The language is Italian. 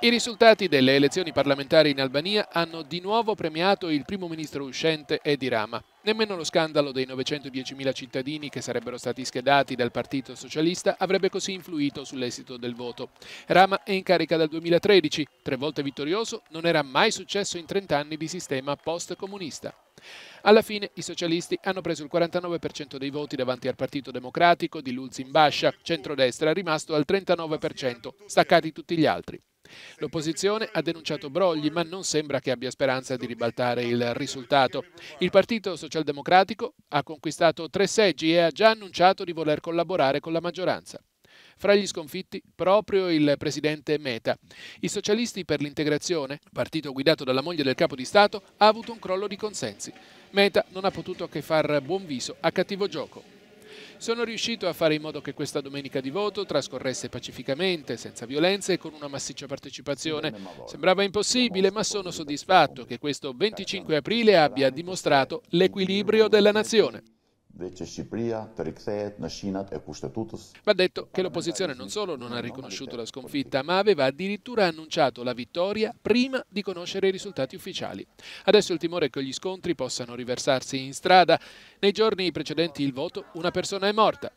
I risultati delle elezioni parlamentari in Albania hanno di nuovo premiato il primo ministro uscente Edi Rama. Nemmeno lo scandalo dei 910.000 cittadini che sarebbero stati schedati dal Partito Socialista avrebbe così influito sull'esito del voto. Rama è in carica dal 2013, tre volte vittorioso, non era mai successo in 30 anni di sistema post-comunista. Alla fine i socialisti hanno preso il 49% dei voti davanti al Partito Democratico di Lulzin Bascia, centrodestra rimasto al 39%, staccati tutti gli altri. L'opposizione ha denunciato brogli, ma non sembra che abbia speranza di ribaltare il risultato. Il Partito Socialdemocratico ha conquistato tre seggi e ha già annunciato di voler collaborare con la maggioranza. Fra gli sconfitti proprio il presidente Meta. I socialisti per l'integrazione, partito guidato dalla moglie del capo di Stato, ha avuto un crollo di consensi. Meta non ha potuto che far buon viso a cattivo gioco sono riuscito a fare in modo che questa domenica di voto trascorresse pacificamente, senza violenze e con una massiccia partecipazione. Sembrava impossibile, ma sono soddisfatto che questo 25 aprile abbia dimostrato l'equilibrio della nazione. Va detto che l'opposizione non solo non ha riconosciuto la sconfitta, ma aveva addirittura annunciato la vittoria prima di conoscere i risultati ufficiali. Adesso il timore è che gli scontri possano riversarsi in strada. Nei giorni precedenti il voto una persona è morta,